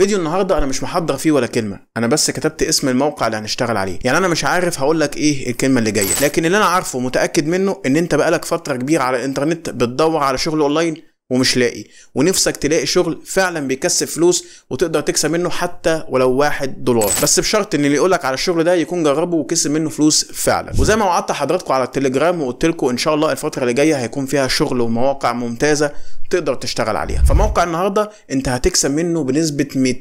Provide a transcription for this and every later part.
فيديو النهارده انا مش محضر فيه ولا كلمه انا بس كتبت اسم الموقع اللي هنشتغل عليه يعني انا مش عارف هقول لك ايه الكلمه اللي جايه لكن اللي انا عارفه متاكد منه ان انت بقالك فتره كبيره على الانترنت بتدور على شغل اونلاين ومش لاقي ونفسك تلاقي شغل فعلا بيكسب فلوس وتقدر تكسب منه حتى ولو واحد دولار بس بشرط ان اللي يقولك على الشغل ده يكون جربه وكسب منه فلوس فعلا وزي ما وعدت حضراتكم على التليجرام وقلت لكم ان شاء الله الفتره اللي جايه هيكون فيها شغل ومواقع ممتازه تقدر تشتغل عليها فموقع النهارده انت هتكسب منه بنسبه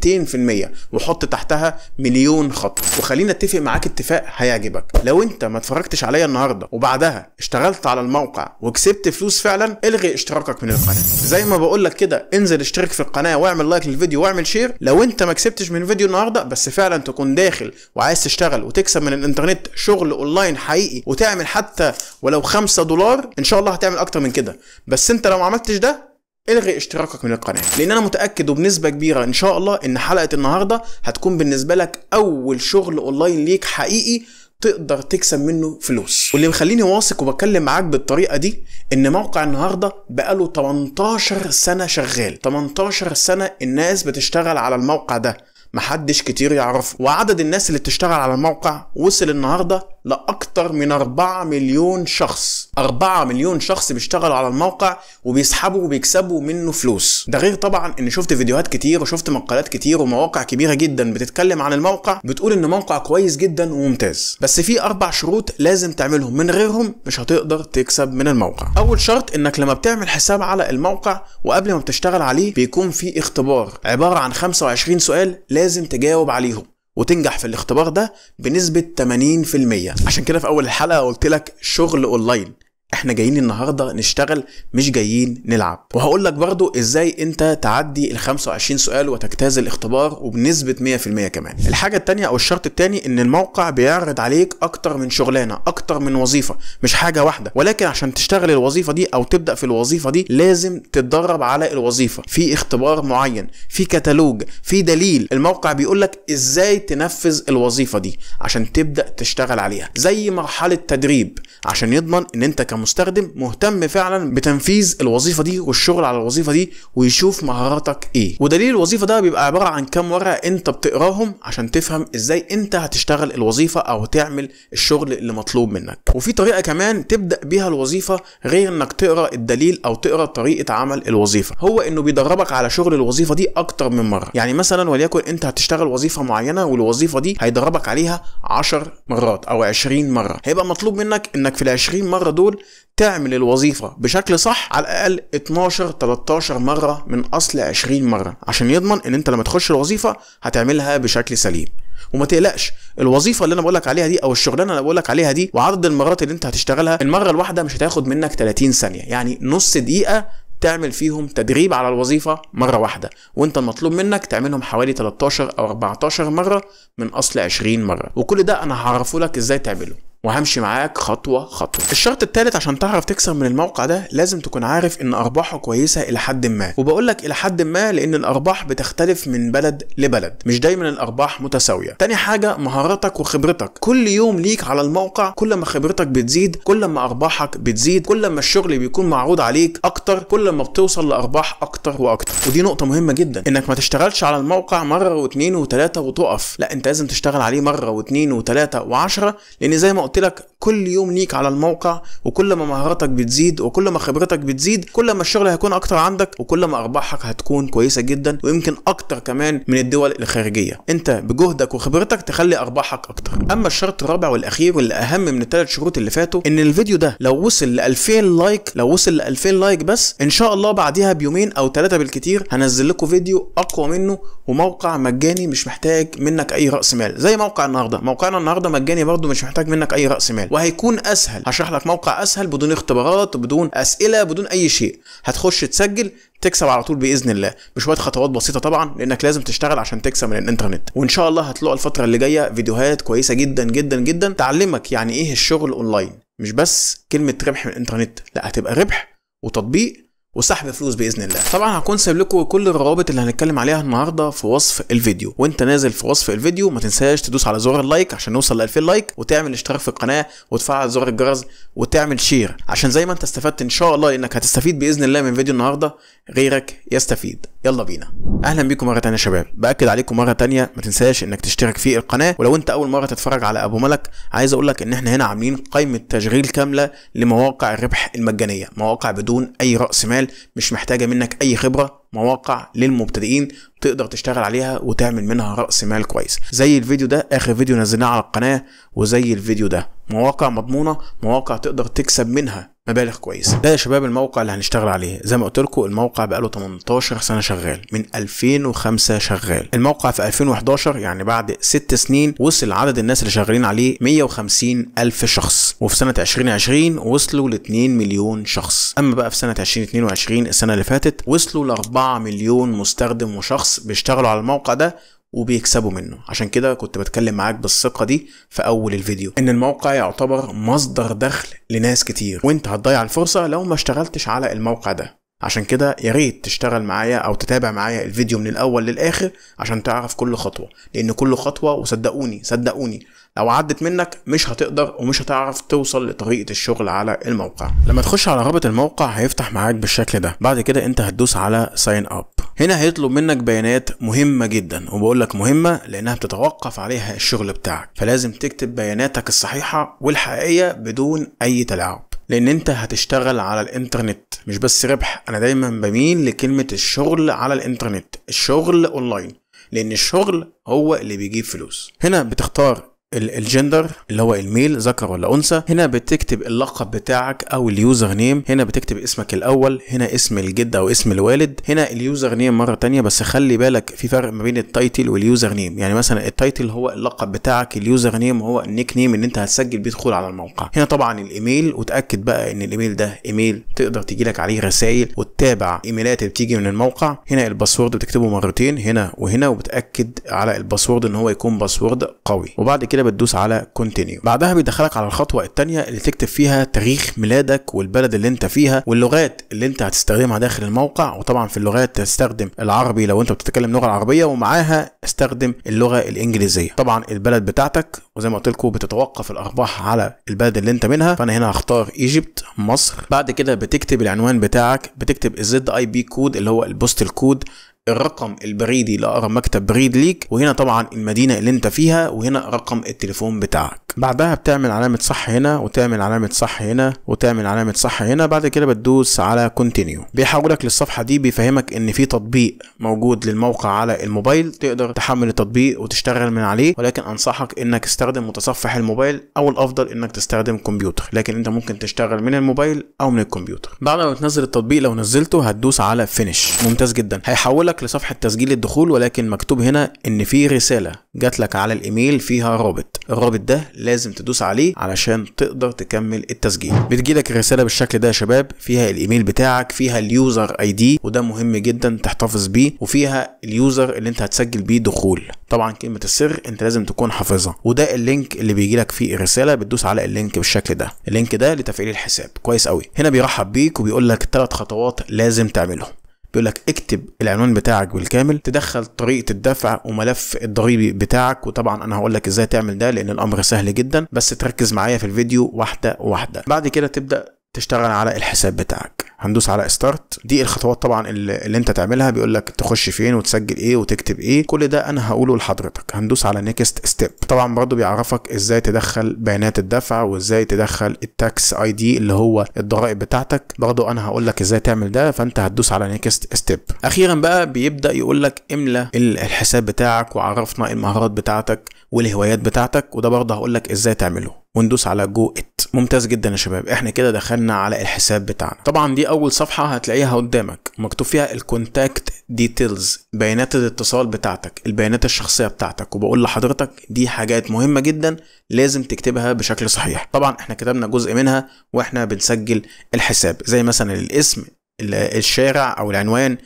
200% وحط تحتها مليون خط وخلينا اتفق معاك اتفاق هيعجبك لو انت ما اتفرجتش عليا النهارده وبعدها اشتغلت على الموقع وكسبت فلوس فعلا الغي اشتراكك من القناه زي ما بقول لك كده انزل اشترك في القناه واعمل لايك للفيديو واعمل شير لو انت ما كسبتش من فيديو النهارده بس فعلا تكون داخل وعايز تشتغل وتكسب من الانترنت شغل اونلاين حقيقي وتعمل حتى ولو 5 دولار ان شاء الله هتعمل اكتر من كده بس انت لو ما عملتش ده الغي اشتراكك من القناه لان انا متاكد وبنسبه كبيره ان شاء الله ان حلقه النهارده هتكون بالنسبه لك اول شغل اونلاين ليك حقيقي تقدر تكسب منه فلوس واللي مخليني واثق وبكلم معاك بالطريقه دي ان موقع النهارده بقاله 18 سنه شغال 18 سنه الناس بتشتغل على الموقع ده محدش كتير يعرفه وعدد الناس اللي بتشتغل على الموقع وصل النهارده لأكثر من 4 مليون شخص 4 مليون شخص بيشتغلوا على الموقع وبيسحبوا وبيكسبوا منه فلوس ده غير طبعا ان شفت فيديوهات كتير وشفت مقالات كتير ومواقع كبيره جدا بتتكلم عن الموقع بتقول ان موقع كويس جدا وممتاز بس في اربع شروط لازم تعملهم من غيرهم مش هتقدر تكسب من الموقع اول شرط انك لما بتعمل حساب على الموقع وقبل ما بتشتغل عليه بيكون في اختبار عباره عن 25 سؤال لازم تجاوب عليهم وتنجح في الاختبار ده بنسبه 80% عشان كده في اول الحلقه قلت لك شغل اونلاين احنا جايين النهارده نشتغل مش جايين نلعب وهقول لك برضو ازاي انت تعدي ال 25 سؤال وتجتاز الاختبار وبنسبه 100% كمان الحاجه التانية او الشرط التاني ان الموقع بيعرض عليك اكتر من شغلانه اكتر من وظيفه مش حاجه واحده ولكن عشان تشتغل الوظيفه دي او تبدا في الوظيفه دي لازم تتدرب على الوظيفه في اختبار معين في كتالوج في دليل الموقع بيقول لك ازاي تنفذ الوظيفه دي عشان تبدا تشتغل عليها زي مرحله تدريب عشان يضمن ان انت كمان كمستخدم مهتم فعلا بتنفيذ الوظيفه دي والشغل على الوظيفه دي ويشوف مهاراتك ايه ودليل الوظيفه ده بيبقى عباره عن كام ورقه انت بتقراهم عشان تفهم ازاي انت هتشتغل الوظيفه او تعمل الشغل اللي مطلوب منك وفي طريقه كمان تبدا بيها الوظيفه غير انك تقرا الدليل او تقرا طريقه عمل الوظيفه هو انه بيدربك على شغل الوظيفه دي اكتر من مره يعني مثلا وليكن انت هتشتغل وظيفه معينه والوظيفه دي هيدربك عليها 10 مرات او 20 مره هيبقى مطلوب منك انك في ال 20 مره دول تعمل الوظيفه بشكل صح على الاقل 12 13 مره من اصل 20 مره عشان يضمن ان انت لما تخش الوظيفه هتعملها بشكل سليم وما تقلقش الوظيفه اللي انا بقولك عليها دي او الشغلانه اللي بقولك عليها دي وعدد المرات اللي انت هتشتغلها المره الواحده مش هتاخد منك 30 ثانيه يعني نص دقيقه تعمل فيهم تدريب على الوظيفة مرة واحدة وانت المطلوب منك تعملهم حوالي 13 او 14 مرة من اصل 20 مرة وكل ده انا هعرفه لك ازاي تعمله وهمشي معاك خطوة خطوة الشرط الثالث عشان تعرف تكسر من الموقع ده لازم تكون عارف ان ارباحه كويسة الى حد ما وبقول لك الى حد ما لان الارباح بتختلف من بلد لبلد مش دايما الارباح متساوية تاني حاجة مهاراتك وخبرتك كل يوم ليك على الموقع كل ما خبرتك بتزيد كل ما ارباحك بتزيد كل ما الشغل بيكون معروض عليك اكتر كل ما بتوصل لارباح اكتر واكتر ودي نقطة مهمة جدا انك ما تشتغلش على الموقع مرة واثنين وثلاثة وتقف لا انت لازم تشتغل عليه مرة واثنين وثلاثة وعشرة لان زي ما قلت لك كل يوم ليك على الموقع وكل ما مهاراتك بتزيد وكل ما خبرتك بتزيد كل ما الشغل هيكون اكتر عندك وكل ما ارباحك هتكون كويسه جدا ويمكن اكتر كمان من الدول الخارجيه انت بجهدك وخبرتك تخلي ارباحك اكتر اما الشرط الرابع والاخير واللي اهم من الثلاث شروط اللي فاتوا ان الفيديو ده لو وصل ل 2000 لايك لو وصل ل 2000 لايك بس ان شاء الله بعديها بيومين او ثلاثه بالكتير هنزل لكم فيديو اقوى منه وموقع مجاني مش محتاج منك اي راس مال زي موقع النهارده موقعنا النهارده مجاني برده مش محتاج منك اي راس مال وهيكون اسهل هشرح لك موقع اسهل بدون اختبارات بدون اسئله بدون اي شيء هتخش تسجل تكسب على طول باذن الله بشويه خطوات بسيطه طبعا لانك لازم تشتغل عشان تكسب من الانترنت وان شاء الله هتلاقي الفتره اللي جايه فيديوهات كويسه جدا جدا جدا تعلمك يعني ايه الشغل اونلاين مش بس كلمه ربح من الانترنت لا هتبقى ربح وتطبيق وسحب فلوس باذن الله طبعا هكون سايب لكم كل الروابط اللي هنتكلم عليها النهارده في وصف الفيديو وانت نازل في وصف الفيديو ما تنساش تدوس على زر اللايك عشان نوصل ل 2000 لايك وتعمل اشتراك في القناه وتفعل زر الجرس وتعمل شير عشان زي ما انت استفدت ان شاء الله انك هتستفيد باذن الله من فيديو النهارده غيرك يستفيد يلا بينا اهلا بيكم مره ثانيه يا شباب باكد عليكم مره ثانيه ما تنساش انك تشترك في القناه ولو انت اول مره تتفرج على ابو ملك عايز اقول لك ان احنا هنا عاملين قائمه تشغيل كامله لمواقع الربح المجانيه مواقع بدون اي راس مال مش محتاجه منك اي خبره مواقع للمبتدئين تقدر تشتغل عليها وتعمل منها راس مال كويس زي الفيديو ده اخر فيديو نزلناه على القناه وزي الفيديو ده مواقع مضمونه مواقع تقدر تكسب منها مبالغ كويسه ده يا شباب الموقع اللي هنشتغل عليه زي ما قلت لكم الموقع بقاله 18 سنه شغال من 2005 شغال الموقع في 2011 يعني بعد 6 سنين وصل عدد الناس اللي شغالين عليه 150 الف شخص وفي سنة 2020 وصلوا ل 2 مليون شخص أما بقى في سنة 2022 السنة اللي فاتت وصلوا ل 4 مليون مستخدم وشخص بيشتغلوا على الموقع ده وبيكسبوا منه عشان كده كنت بتكلم معاك بالثقة دي في أول الفيديو إن الموقع يعتبر مصدر دخل لناس كتير وإنت هتضيع الفرصة لو ما اشتغلتش على الموقع ده عشان كده يا ريت تشتغل معايا او تتابع معايا الفيديو من الاول للاخر عشان تعرف كل خطوه لان كل خطوه وصدقوني صدقوني لو عدت منك مش هتقدر ومش هتعرف توصل لطريقه الشغل على الموقع لما تخش على رابط الموقع هيفتح معاك بالشكل ده بعد كده انت هتدوس على ساين اب هنا هيطلب منك بيانات مهمه جدا وبقول لك مهمه لانها بتتوقف عليها الشغل بتاعك فلازم تكتب بياناتك الصحيحه والحقيقيه بدون اي تلاعب لان انت هتشتغل على الانترنت مش بس ربح انا دايما بميل لكلمه الشغل على الانترنت الشغل اونلاين لان الشغل هو اللي بيجيب فلوس هنا بتختار الجندر اللي هو الميل ذكر ولا انثى هنا بتكتب اللقب بتاعك او اليوزر نيم هنا بتكتب اسمك الاول هنا اسم الجد او اسم الوالد هنا اليوزر نيم مره تانية بس خلي بالك في فرق ما بين التايتل واليوزر نيم يعني مثلا التايتل هو اللقب بتاعك اليوزر نيم هو النيك نيم اللي انت هتسجل بيه دخول على الموقع هنا طبعا الايميل وتاكد بقى ان الايميل ده ايميل تقدر تيجي لك عليه رسائل وتتابع ايميلات اللي بتيجي من الموقع هنا الباسورد بتكتبه مرتين هنا وهنا وبتاكد على الباسورد ان هو يكون باسورد قوي وبعد كده كده بتدوس على كونتينيو بعدها بيدخلك على الخطوه الثانيه اللي تكتب فيها تاريخ ميلادك والبلد اللي انت فيها واللغات اللي انت هتستخدمها داخل الموقع وطبعا في اللغات تستخدم العربي لو انت بتتكلم لغه عربيه ومعاها استخدم اللغه الانجليزيه طبعا البلد بتاعتك وزي ما قلت لكم بتتوقف الارباح على البلد اللي انت منها فانا هنا هختار ايجيبت مصر بعد كده بتكتب العنوان بتاعك بتكتب الزد اي بي كود اللي هو البوستل كود الرقم البريدي لاقرب مكتب بريد ليك وهنا طبعا المدينه اللي انت فيها وهنا رقم التليفون بتاعك بعدها بتعمل علامه صح هنا وتعمل علامه صح هنا وتعمل علامه صح هنا بعد كده بتدوس على كونتينيو بيحولك للصفحه دي بيفهمك ان في تطبيق موجود للموقع على الموبايل تقدر تحمل التطبيق وتشتغل من عليه ولكن انصحك انك تستخدم متصفح الموبايل او الافضل انك تستخدم كمبيوتر لكن انت ممكن تشتغل من الموبايل او من الكمبيوتر بعد ما تنزل التطبيق لو نزلته هتدوس على فينيش ممتاز جدا هيحولك لك لصفحة تسجيل الدخول ولكن مكتوب هنا ان في رسالة جات لك على الايميل فيها رابط الرابط ده لازم تدوس عليه علشان تقدر تكمل التسجيل بتجيلك الرسالة بالشكل ده يا شباب فيها الايميل بتاعك فيها اليوزر اي دي وده مهم جدا تحتفظ بيه وفيها اليوزر اللي انت هتسجل بيه دخول طبعا كلمة السر انت لازم تكون حافظها وده اللينك اللي بيجيلك فيه الرسالة بتدوس على اللينك بالشكل ده اللينك ده لتفعيل الحساب كويس قوي هنا بيرحب بيك وبيقول لك ثلاث خطوات لازم تعملهم بيقول لك اكتب العنوان بتاعك بالكامل تدخل طريقه الدفع وملف الضريبي بتاعك وطبعا انا هقول لك ازاي تعمل ده لان الامر سهل جدا بس تركز معايا في الفيديو واحده واحده بعد كده تبدا تشتغل على الحساب بتاعك هندوس على ستارت دي الخطوات طبعا اللي انت تعملها بيقول لك تخش فين وتسجل ايه وتكتب ايه كل ده انا هقوله لحضرتك هندوس على نيكست ستيب طبعا برضو بيعرفك ازاي تدخل بيانات الدفع وازاي تدخل التاكس اي دي اللي هو الضرائب بتاعتك برضو انا هقول لك ازاي تعمل ده فانت هتدوس على نيكست ستيب اخيرا بقى بيبدا يقول لك املا الحساب بتاعك وعرفنا المهارات بتاعتك والهوايات بتاعتك وده برضه هقول لك ازاي تعمله وندوس على جو ممتاز جدا يا شباب احنا كده دخلنا على الحساب بتاعنا طبعا دي اول صفحه هتلاقيها قدامك مكتوب فيها الكونتاكت ديتيلز بيانات الاتصال بتاعتك البيانات الشخصيه بتاعتك وبقول لحضرتك دي حاجات مهمه جدا لازم تكتبها بشكل صحيح طبعا احنا كتبنا جزء منها واحنا بنسجل الحساب زي مثلا الاسم الشارع او العنوان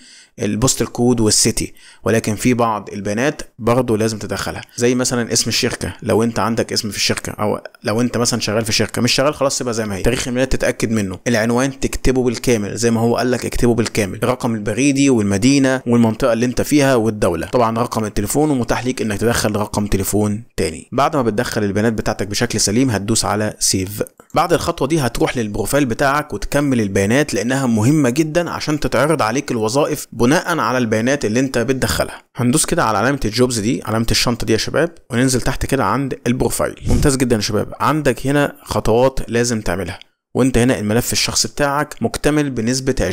البوستال كود والسيتي ولكن في بعض البيانات برضه لازم تدخلها زي مثلا اسم الشركه لو انت عندك اسم في الشركه او لو انت مثلا شغال في شركه مش شغال خلاص سيبها زي ما هي تاريخ الميلاد تتاكد منه العنوان تكتبه بالكامل زي ما هو قال لك اكتبه بالكامل الرقم البريدي والمدينه والمنطقه اللي انت فيها والدوله طبعا رقم التليفون ومتاح ليك انك تدخل رقم تليفون تاني بعد ما بتدخل البيانات بتاعتك بشكل سليم هتدوس على سيف بعد الخطوه دي هتروح للبروفايل بتاعك وتكمل البيانات لانها مهمه جدا عشان تتعرض عليك الوظائف بناء على البيانات اللي انت بتدخلها هندوس كده على علامه الجوبز دي علامه الشنطه دي يا شباب وننزل تحت كده عند البروفايل ممتاز جدا يا شباب عندك هنا خطوات لازم تعملها وانت هنا الملف الشخصي بتاعك مكتمل بنسبة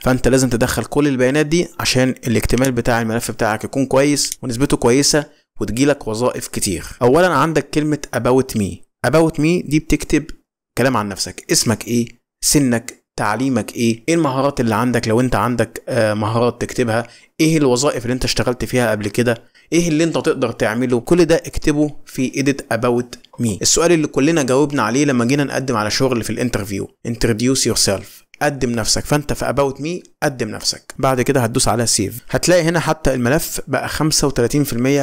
20% فانت لازم تدخل كل البيانات دي عشان الاكتمال بتاع الملف بتاعك يكون كويس ونسبته كويسة وتجيلك وظائف كتير اولا عندك كلمة about me about me دي بتكتب كلام عن نفسك اسمك ايه سنك تعليمك ايه ايه المهارات اللي عندك لو انت عندك آه، مهارات تكتبها ايه الوظائف اللي انت اشتغلت فيها قبل كده ايه اللي انت تقدر تعمله كل ده اكتبه في edit about me السؤال اللي كلنا جاوبنا عليه لما جينا نقدم على شغل في الانترفيو introduce yourself قدم نفسك فانت في اباوت مي قدم نفسك بعد كده هتدوس على سيف هتلاقي هنا حتى الملف بقى 35%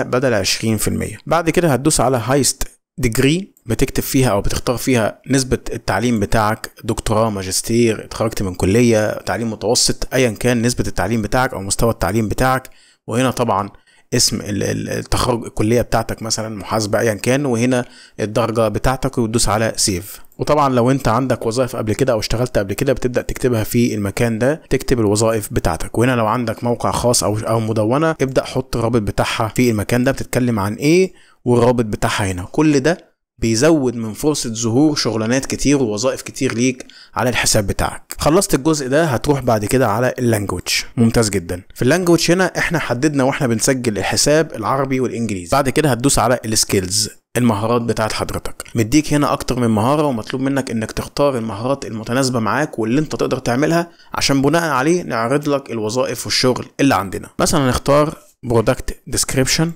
بدل 20% بعد كده هتدوس على هايست ديجري بتكتب فيها او بتختار فيها نسبه التعليم بتاعك دكتوراه ماجستير اتخرجت من كليه تعليم متوسط ايا كان نسبه التعليم بتاعك او مستوى التعليم بتاعك وهنا طبعا اسم التخرج الكليه بتاعتك مثلا محاسبه ايا يعني كان وهنا الدرجه بتاعتك وتدوس على سيف وطبعا لو انت عندك وظائف قبل كده او اشتغلت قبل كده بتبدا تكتبها في المكان ده تكتب الوظائف بتاعتك وهنا لو عندك موقع خاص او او مدونه ابدا حط الرابط بتاعها في المكان ده بتتكلم عن ايه والرابط بتاعها هنا كل ده بيزود من فرصة ظهور شغلانات كتير ووظائف كتير ليك على الحساب بتاعك خلصت الجزء ده هتروح بعد كده على اللانجوج ممتاز جدا في اللانجوج هنا احنا حددنا واحنا بنسجل الحساب العربي والانجليزي بعد كده هتدوس على السكيلز المهارات بتاعت حضرتك مديك هنا اكتر من مهاره ومطلوب منك انك تختار المهارات المتناسبه معاك واللي انت تقدر تعملها عشان بناء عليه نعرض لك الوظائف والشغل اللي عندنا مثلا نختار برودكت ديسكريبشن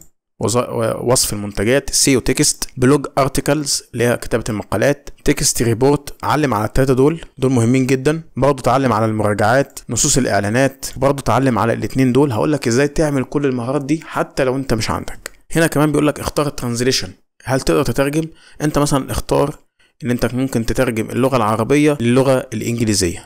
وصف المنتجات سيو تكست بلوج ارتكلز اللي هي كتابه المقالات تكست ريبورت علم على التلاته دول دول مهمين جدا برضه اتعلم على المراجعات نصوص الاعلانات برضه اتعلم على الاثنين دول هقول لك ازاي تعمل كل المهارات دي حتى لو انت مش عندك هنا كمان بيقول لك اختار الترانزليشن هل تقدر تترجم انت مثلا اختار ان انت ممكن تترجم اللغه العربيه للغه الانجليزيه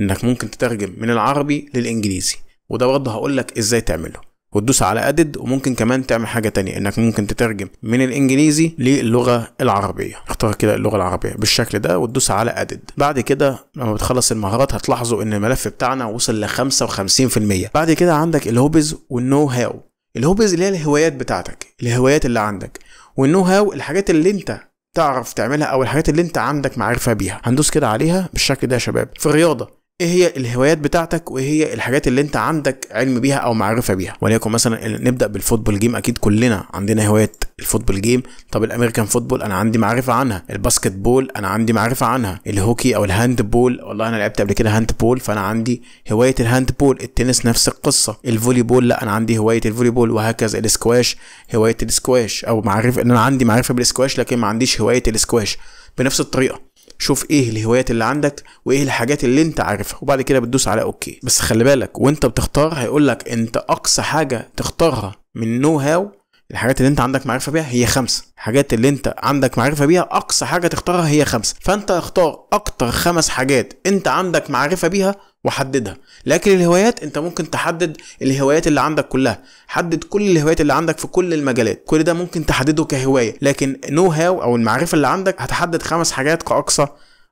انك ممكن تترجم من العربي للانجليزي وده برضه هقول لك ازاي تعمله وتدوس على ادد وممكن كمان تعمل حاجه تانية انك ممكن تترجم من الانجليزي للغه العربيه اختار كده اللغه العربيه بالشكل ده وتدوس على ادد بعد كده لما بتخلص المهارات هتلاحظوا ان الملف بتاعنا وصل ل 55% بعد كده عندك الهوبز والنو هاو الهوبز اللي هي الهوايات بتاعتك الهوايات اللي عندك والنو هاو الحاجات اللي انت تعرف تعملها او الحاجات اللي انت عندك معرفه بيها هندوس كده عليها بالشكل ده يا شباب في الرياضه ايه هي الهوايات بتاعتك وايه هي الحاجات اللي انت عندك علم بيها او معرفه بيها وليكن مثلا نبدا بالفوتبول جيم اكيد كلنا عندنا هوايات الفوتبول جيم طب الامريكان فوتبول انا عندي معرفه عنها الباسكت بول انا عندي معرفه عنها الهوكي او الهاند بول والله انا لعبت قبل كده هاند بول فانا عندي هوايه الهاند بول التنس نفس القصه الفولي بول لا انا عندي هوايه الفولي بول وهكذا الاسكواش هوايه الاسكواش او معرفه ان انا عندي معرفه بالاسكواش لكن ما عنديش هوايه الاسكواش بنفس الطريقه شوف ايه الهوايات اللي عندك وايه الحاجات اللي انت عارفها وبعد كده بتدوس على اوكي بس خلي بالك وانت بتختار هيقولك انت اقصى حاجه تختارها من نو هاو الحاجات اللي انت عندك معرفه بيها هي خمسه الحاجات اللي انت عندك معرفه بيها اقصى حاجه تختارها هي خمسه فانت اختار اكتر خمس حاجات انت عندك معرفه بيها وحددها لكن الهوايات انت ممكن تحدد الهوايات اللي عندك كلها حدد كل الهوايات اللي عندك في كل المجالات كل ده ممكن تحدده كهوايه لكن نو هاو او المعرفه اللي عندك هتحدد خمس حاجات كاقصى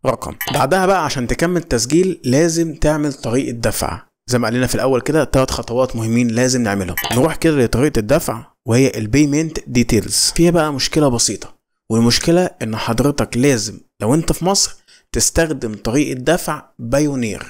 رقم بعدها بقى عشان تكمل تسجيل لازم تعمل طريقه دفع زي ما قال لنا في الاول كده ثلاث خطوات مهمين لازم نعملهم نروح كده لطريقه الدفع وهي البيمنت ديتيلز فيها بقى مشكلة بسيطة والمشكلة ان حضرتك لازم لو انت في مصر تستخدم طريقة دفع بايونير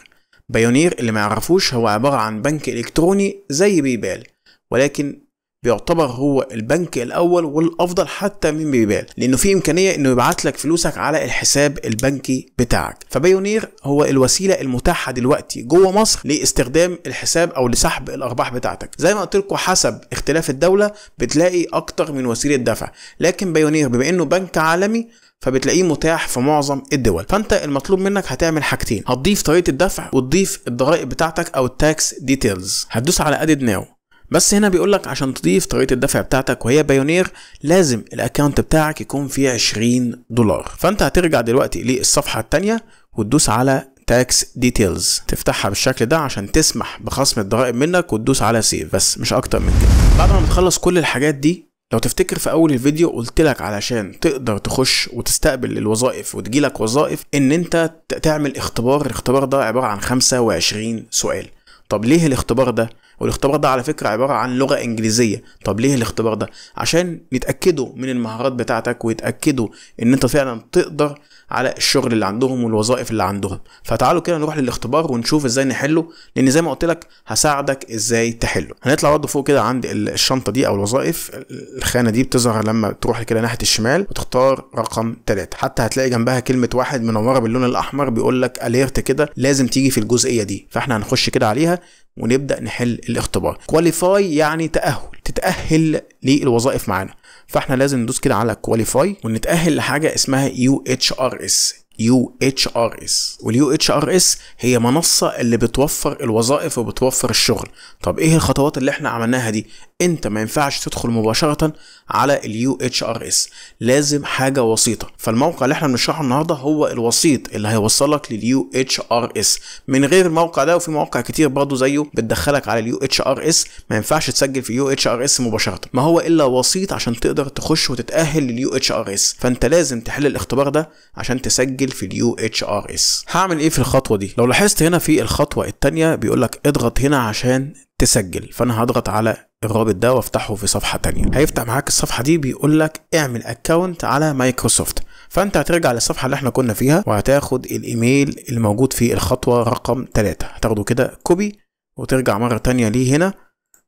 بايونير اللي يعرفوش هو عبارة عن بنك الكتروني زي بيبال ولكن بيعتبر هو البنك الاول والافضل حتى من بيبال لانه في امكانيه انه يبعت لك فلوسك على الحساب البنكي بتاعك فبايونير هو الوسيله المتاحه دلوقتي جوه مصر لاستخدام الحساب او لسحب الارباح بتاعتك زي ما قلت لكم حسب اختلاف الدوله بتلاقي اكتر من وسيله دفع لكن بايونير بما انه بنك عالمي فبتلاقيه متاح في معظم الدول فانت المطلوب منك هتعمل حاجتين هتضيف طريقه الدفع وتضيف الضرائب بتاعتك او التاكس ديتيلز هتدوس على ادد ناو بس هنا بيقول لك عشان تضيف طريقة الدفع بتاعتك وهي بايونير لازم الاكونت بتاعك يكون فيه 20 دولار فانت هترجع دلوقتي للصفحة الثانيه وتدوس على تاكس ديتيلز تفتحها بالشكل ده عشان تسمح بخصم الضرائب منك وتدوس على سيف بس مش اكتر من كده بعد ما بتخلص كل الحاجات دي لو تفتكر في اول الفيديو قلت لك علشان تقدر تخش وتستقبل الوظائف وتجيلك وظائف ان انت تعمل اختبار الاختبار ده عبارة عن 25 سؤال طب ليه الاختبار ده والاختبار ده على فكرة عبارة عن لغة إنجليزية طب ليه الاختبار ده عشان يتأكدوا من المهارات بتاعتك ويتأكدوا إن أنت فعلا تقدر على الشغل اللي عندهم والوظائف اللي عندهم فتعالوا كده نروح للاختبار ونشوف ازاي نحله لان زي ما قلت لك هساعدك ازاي تحله هنطلع برضه فوق كده عند الشنطه دي او الوظائف الخانه دي بتظهر لما تروح كده ناحيه الشمال وتختار رقم 3 حتى هتلاقي جنبها كلمه واحد منوره باللون الاحمر بيقول لك اليرت كده لازم تيجي في الجزئيه دي فاحنا هنخش كده عليها ونبدا نحل الاختبار كواليفاي يعني تاهل تتاهل للوظائف معانا فاحنا لازم ندوس كده على كواليفاي ونتأهل لحاجة اسمها يو اتش ار اس يو اتش ار اس واليو اتش ار اس هي منصه اللي بتوفر الوظائف وبتوفر الشغل طب ايه الخطوات اللي احنا عملناها دي انت ما ينفعش تدخل مباشره على اليو اتش ار اس لازم حاجه وسيطه فالموقع اللي احنا بنشرحه النهارده هو الوسيط اللي هيوصلك لليو اتش ار اس من غير الموقع ده وفي مواقع كتير برضه زيه بتدخلك على اليو اتش ار اس ما ينفعش تسجل في يو اتش ار اس مباشره ما هو الا وسيط عشان تقدر تخش وتتاهل لليو اتش ار اس فانت لازم تحل الاختبار ده عشان تسجل في اليو اتش ار اس هعمل ايه في الخطوه دي لو لاحظت هنا في الخطوه الثانيه بيقول لك اضغط هنا عشان تسجل فانا هضغط على الرابط ده وافتحه في صفحه تانية هيفتح معاك الصفحه دي بيقول لك اعمل اكونت على مايكروسوفت فانت هترجع للصفحه اللي احنا كنا فيها وهتاخد الايميل الموجود في الخطوه رقم 3 هتاخده كده كوبي وترجع مره تانية ليه هنا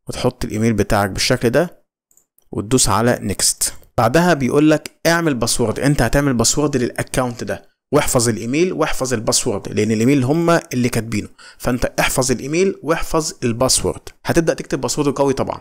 وتحط الايميل بتاعك بالشكل ده وتدوس على نيكست بعدها بيقول لك اعمل باسورد انت هتعمل باسورد للاكونت ده واحفظ الايميل واحفظ الباسورد لان الايميل هم اللي كاتبينه فانت احفظ الايميل واحفظ الباسورد هتبدا تكتب باسورد قوي طبعا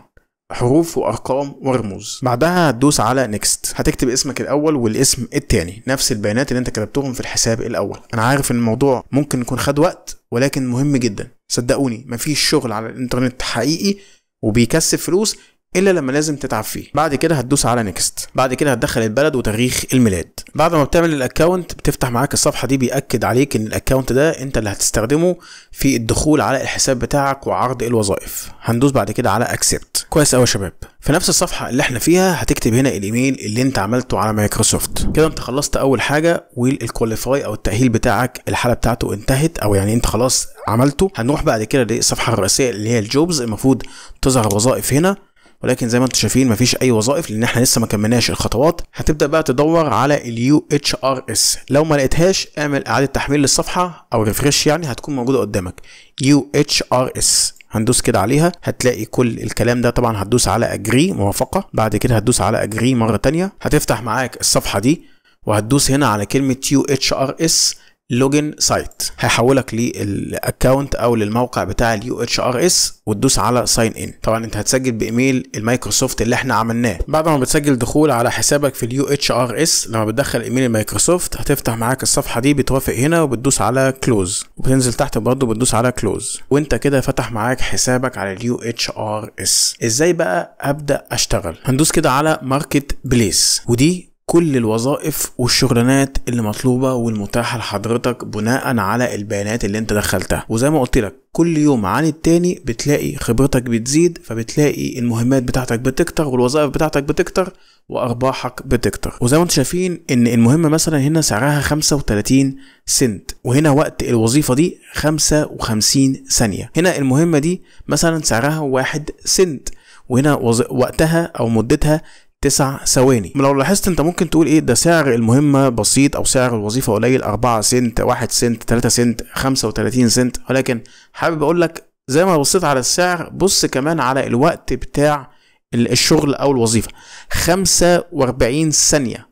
حروف وارقام ورموز بعدها هتدوس على نيكست هتكتب اسمك الاول والاسم الثاني نفس البيانات اللي انت كتبتهم في الحساب الاول انا عارف ان الموضوع ممكن يكون خد وقت ولكن مهم جدا صدقوني مفيش شغل على الانترنت حقيقي وبيكسب فلوس الا لما لازم تتعب فيه بعد كده هتدوس على نيكست بعد كده هتدخل البلد وتاريخ الميلاد بعد ما بتعمل الاكونت بتفتح معاك الصفحه دي بياكد عليك ان الاكونت ده انت اللي هتستخدمه في الدخول على الحساب بتاعك وعرض الوظائف هندوس بعد كده على اكسبت كويس قوي يا شباب في نفس الصفحه اللي احنا فيها هتكتب هنا الايميل اللي انت عملته على مايكروسوفت كده انت خلصت اول حاجه والكواليفاي او التاهيل بتاعك الحاله بتاعته انتهت او يعني انت خلاص عملته هنروح بعد كده للصفحه الرئيسيه اللي هي الجوبز المفروض تظهر وظائف هنا ولكن زي ما انتم شايفين مفيش اي وظائف لان احنا لسه ما كملناش الخطوات هتبدا بقى تدور على اليو اتش ار اس لو ما لقيتهاش اعمل اعاده تحميل للصفحه او ريفرش يعني هتكون موجوده قدامك يو اتش ار اس هندوس كده عليها هتلاقي كل الكلام ده طبعا هتدوس على اجري موافقه بعد كده هتدوس على اجري مره ثانيه هتفتح معاك الصفحه دي وهتدوس هنا على كلمه يو اتش ار اس لوجن سايت هيحولك للاكونت او للموقع بتاع اليو اتش ار اس وتدوس على ساين ان طبعا انت هتسجل بايميل المايكروسوفت اللي احنا عملناه بعد ما بتسجل دخول على حسابك في اليو اتش ار اس لما بتدخل ايميل المايكروسوفت هتفتح معاك الصفحه دي بتوافق هنا وبتدوس على كلوز وبتنزل تحت برضه بتدوس على كلوز وانت كده فتح معاك حسابك على اليو اتش ار اس ازاي بقى ابدا اشتغل هندوس كده على ماركت بليس ودي كل الوظائف والشغلانات اللي مطلوبه والمتاحه لحضرتك بناء على البيانات اللي انت دخلتها وزي ما قلت لك كل يوم عن التاني بتلاقي خبرتك بتزيد فبتلاقي المهمات بتاعتك بتكتر والوظائف بتاعتك بتكتر وارباحك بتكتر وزي ما انتم شايفين ان المهمه مثلا هنا سعرها 35 سنت وهنا وقت الوظيفه دي 55 ثانيه هنا المهمه دي مثلا سعرها 1 سنت وهنا وقتها او مدتها تسع ثواني لو لاحظت انت ممكن تقول ايه ده سعر المهمة بسيط او سعر الوظيفة قليل 4 سنت 1 سنت 3 سنت 35 سنت ولكن حابب اقول لك زي ما بصيت على السعر بص كمان على الوقت بتاع الشغل او الوظيفة 45 ثانية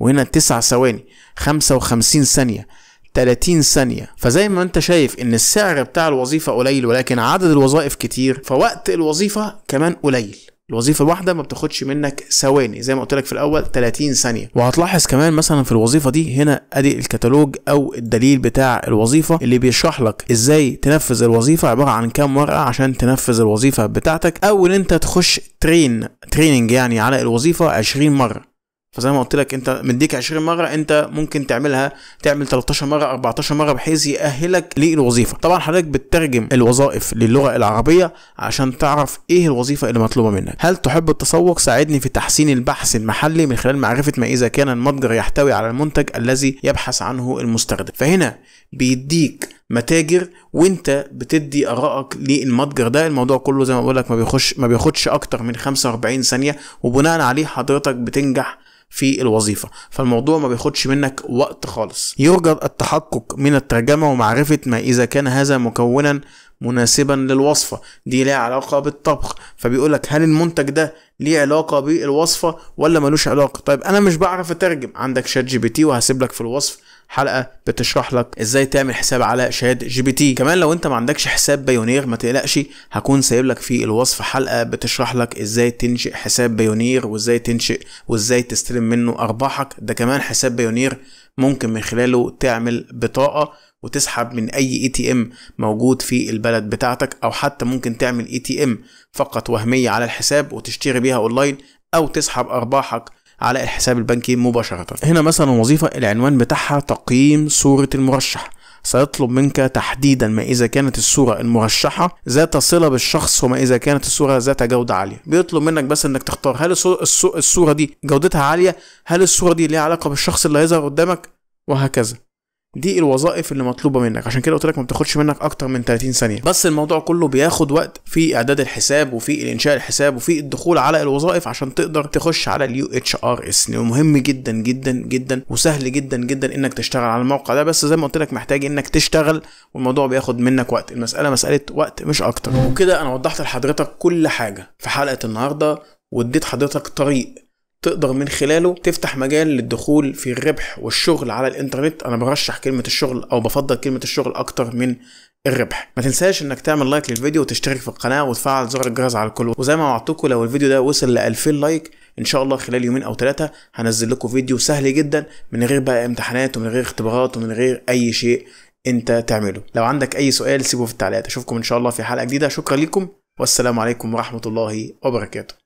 وهنا تسع ثواني 55 ثانية 30 ثانية فزي ما انت شايف ان السعر بتاع الوظيفة قليل ولكن عدد الوظائف كتير فوقت الوظيفة كمان قليل الوظيفه الواحده ما بتاخدش منك ثواني زي ما قلت لك في الاول 30 ثانيه وهتلاحظ كمان مثلا في الوظيفه دي هنا ادي الكتالوج او الدليل بتاع الوظيفه اللي بيشرح لك ازاي تنفذ الوظيفه عباره عن كام ورقه عشان تنفذ الوظيفه بتاعتك او ان انت تخش ترين تريننج يعني على الوظيفه 20 مره فزي ما قلت لك انت مديك 20 مره انت ممكن تعملها تعمل 13 مره 14 مره بحيث يأهلك للوظيفه طبعا حضرتك بتترجم الوظائف للغه العربيه عشان تعرف ايه الوظيفه اللي مطلوبه منك هل تحب التسوق ساعدني في تحسين البحث المحلي من خلال معرفه ما اذا كان المتجر يحتوي على المنتج الذي يبحث عنه المستخدم فهنا بيديك متاجر وانت بتدي ارائك للمتجر ده الموضوع كله زي ما بقول لك ما بيخش ما بياخدش اكتر من 45 ثانيه وبناء عليه حضرتك بتنجح في الوظيفه فالموضوع ما بياخدش منك وقت خالص يرجى التحقق من الترجمه ومعرفه ما اذا كان هذا مكونا مناسبا للوصفه دي ليها علاقه بالطبخ فبيقولك هل المنتج ده ليه علاقه بالوصفه ولا ملوش علاقه طيب انا مش بعرف اترجم عندك شات جي بي تي وهسيب لك في الوصف حلقه بتشرح لك ازاي تعمل حساب على شات جي بي تي كمان لو انت ما عندكش حساب بايونير ما تقلقش هكون سايب لك في الوصف حلقه بتشرح لك ازاي تنشئ حساب بايونير وازاي تنشئ وازاي تستلم منه ارباحك ده كمان حساب بايونير ممكن من خلاله تعمل بطاقه وتسحب من اي اي تي ام موجود في البلد بتاعتك او حتى ممكن تعمل اي تي ام فقط وهميه على الحساب وتشتري بيها اونلاين او تسحب ارباحك على الحساب البنكي مباشرة هنا مثلا وظيفة العنوان بتاعها تقييم صورة المرشح سيطلب منك تحديدا ما إذا كانت الصورة المرشحة ذات صلة بالشخص وما إذا كانت الصورة ذات جودة عالية بيطلب منك بس إنك تختار هل الصورة دي جودتها عالية هل الصورة دي ليها علاقة بالشخص اللي هيظهر قدامك وهكذا دي الوظائف اللي مطلوبه منك عشان كده قلت لك ما بتاخدش منك اكتر من 30 ثانيه بس الموضوع كله بياخد وقت في اعداد الحساب وفي انشاء الحساب وفي الدخول على الوظائف عشان تقدر تخش على اليو اتش ار اس مهم جدا جدا جدا وسهل جدا جدا انك تشتغل على الموقع ده بس زي ما قلت لك محتاج انك تشتغل والموضوع بياخد منك وقت المساله مساله وقت مش اكتر وكده انا وضحت لحضرتك كل حاجه في حلقه النهارده واديت حضرتك طريق تقدر من خلاله تفتح مجال للدخول في الربح والشغل على الانترنت انا برشح كلمه الشغل او بفضل كلمه الشغل اكتر من الربح ما تنساش انك تعمل لايك للفيديو وتشترك في القناه وتفعل زر الجرس على الكل وزي ما وعدتكم لو الفيديو ده وصل ل 2000 لايك ان شاء الله خلال يومين او ثلاثه هنزل لكم فيديو سهل جدا من غير بقى امتحانات ومن غير اختبارات ومن غير اي شيء انت تعمله لو عندك اي سؤال سيبه في التعليقات اشوفكم ان شاء الله في حلقه جديده شكرا لكم والسلام عليكم ورحمه الله وبركاته